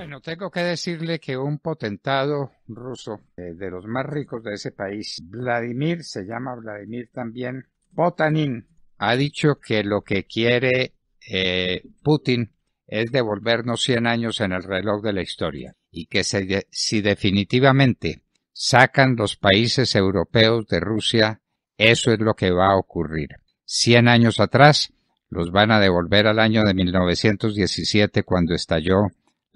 Bueno, tengo que decirle que un potentado ruso eh, de los más ricos de ese país, Vladimir, se llama Vladimir también, Potanin, ha dicho que lo que quiere eh, Putin es devolvernos 100 años en el reloj de la historia y que si definitivamente sacan los países europeos de Rusia, eso es lo que va a ocurrir. 100 años atrás los van a devolver al año de 1917 cuando estalló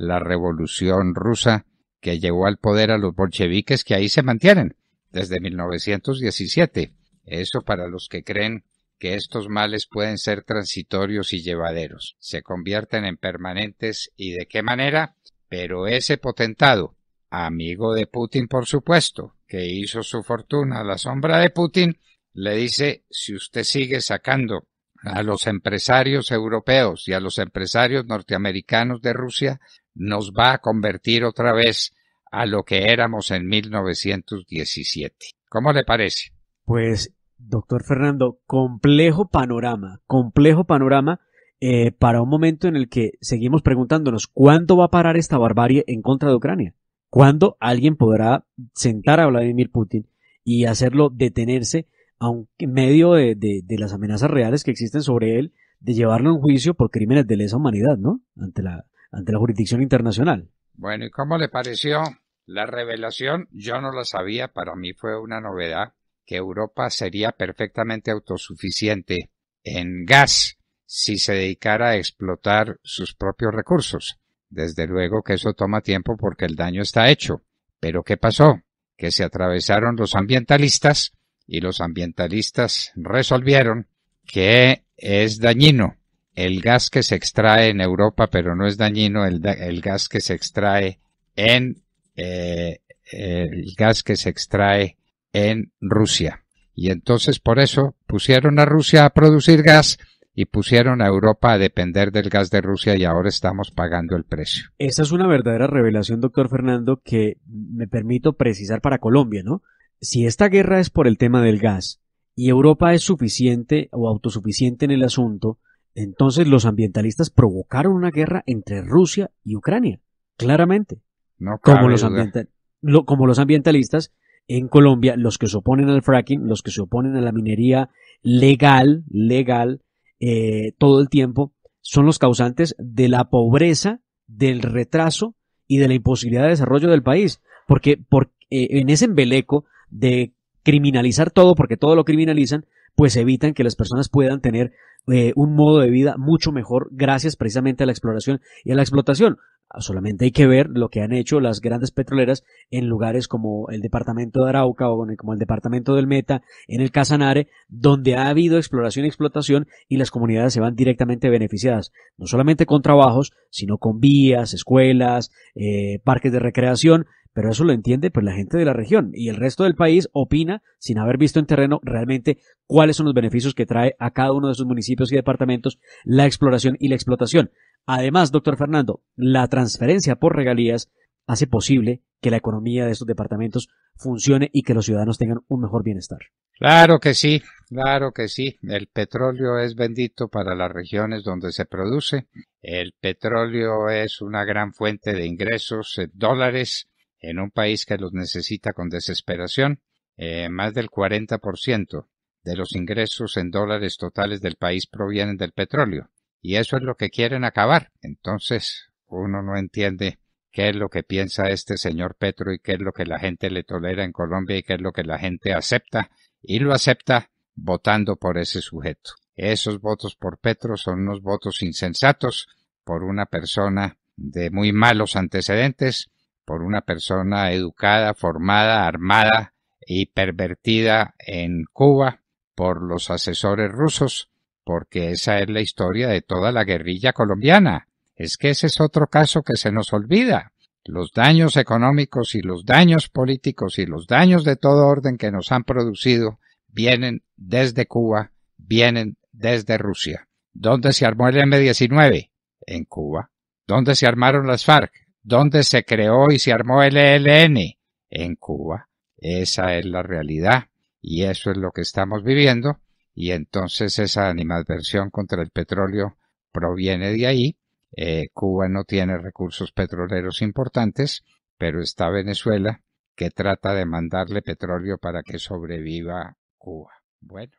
la revolución rusa que llevó al poder a los bolcheviques que ahí se mantienen desde 1917. Eso para los que creen que estos males pueden ser transitorios y llevaderos. Se convierten en permanentes y de qué manera? Pero ese potentado, amigo de Putin por supuesto, que hizo su fortuna a la sombra de Putin, le dice si usted sigue sacando a los empresarios europeos y a los empresarios norteamericanos de Rusia nos va a convertir otra vez a lo que éramos en 1917. ¿Cómo le parece? Pues, doctor Fernando, complejo panorama, complejo panorama eh, para un momento en el que seguimos preguntándonos cuándo va a parar esta barbarie en contra de Ucrania, cuándo alguien podrá sentar a Vladimir Putin y hacerlo detenerse aunque en medio de, de las amenazas reales que existen sobre él de llevarlo a un juicio por crímenes de lesa humanidad, ¿no? Ante la, ante la jurisdicción internacional. Bueno, ¿y cómo le pareció la revelación? Yo no la sabía, para mí fue una novedad que Europa sería perfectamente autosuficiente en gas si se dedicara a explotar sus propios recursos. Desde luego que eso toma tiempo porque el daño está hecho. Pero ¿qué pasó? Que se atravesaron los ambientalistas y los ambientalistas resolvieron que es dañino el gas que se extrae en Europa, pero no es dañino, el, gas que se extrae en eh, el gas que se extrae en Rusia. Y entonces por eso pusieron a Rusia a producir gas y pusieron a Europa a depender del gas de Rusia y ahora estamos pagando el precio. Esta es una verdadera revelación, doctor Fernando, que me permito precisar para Colombia, ¿no? Si esta guerra es por el tema del gas y Europa es suficiente o autosuficiente en el asunto, entonces los ambientalistas provocaron una guerra entre Rusia y Ucrania, claramente. No como, los como los ambientalistas en Colombia, los que se oponen al fracking, los que se oponen a la minería legal, legal, eh, todo el tiempo, son los causantes de la pobreza, del retraso y de la imposibilidad de desarrollo del país. Porque, eh, en ese embeleco de criminalizar todo, porque todo lo criminalizan, pues evitan que las personas puedan tener eh, un modo de vida mucho mejor gracias precisamente a la exploración y a la explotación. Ah, solamente hay que ver lo que han hecho las grandes petroleras en lugares como el departamento de Arauca o como el departamento del Meta, en el Casanare, donde ha habido exploración y explotación y las comunidades se van directamente beneficiadas, no solamente con trabajos, sino con vías, escuelas, eh, parques de recreación pero eso lo entiende pues la gente de la región y el resto del país opina sin haber visto en terreno realmente cuáles son los beneficios que trae a cada uno de sus municipios y departamentos la exploración y la explotación. Además, doctor Fernando, la transferencia por regalías hace posible que la economía de estos departamentos funcione y que los ciudadanos tengan un mejor bienestar. Claro que sí, claro que sí. El petróleo es bendito para las regiones donde se produce. El petróleo es una gran fuente de ingresos en dólares en un país que los necesita con desesperación, eh, más del 40% de los ingresos en dólares totales del país provienen del petróleo. Y eso es lo que quieren acabar. Entonces, uno no entiende qué es lo que piensa este señor Petro y qué es lo que la gente le tolera en Colombia y qué es lo que la gente acepta. Y lo acepta votando por ese sujeto. Esos votos por Petro son unos votos insensatos por una persona de muy malos antecedentes por una persona educada, formada, armada y pervertida en Cuba por los asesores rusos, porque esa es la historia de toda la guerrilla colombiana. Es que ese es otro caso que se nos olvida. Los daños económicos y los daños políticos y los daños de todo orden que nos han producido vienen desde Cuba, vienen desde Rusia. ¿Dónde se armó el M-19? En Cuba. ¿Dónde se armaron las FARC? ¿Dónde se creó y se armó el ELN, en Cuba. Esa es la realidad y eso es lo que estamos viviendo y entonces esa animadversión contra el petróleo proviene de ahí. Eh, Cuba no tiene recursos petroleros importantes, pero está Venezuela que trata de mandarle petróleo para que sobreviva Cuba. Bueno.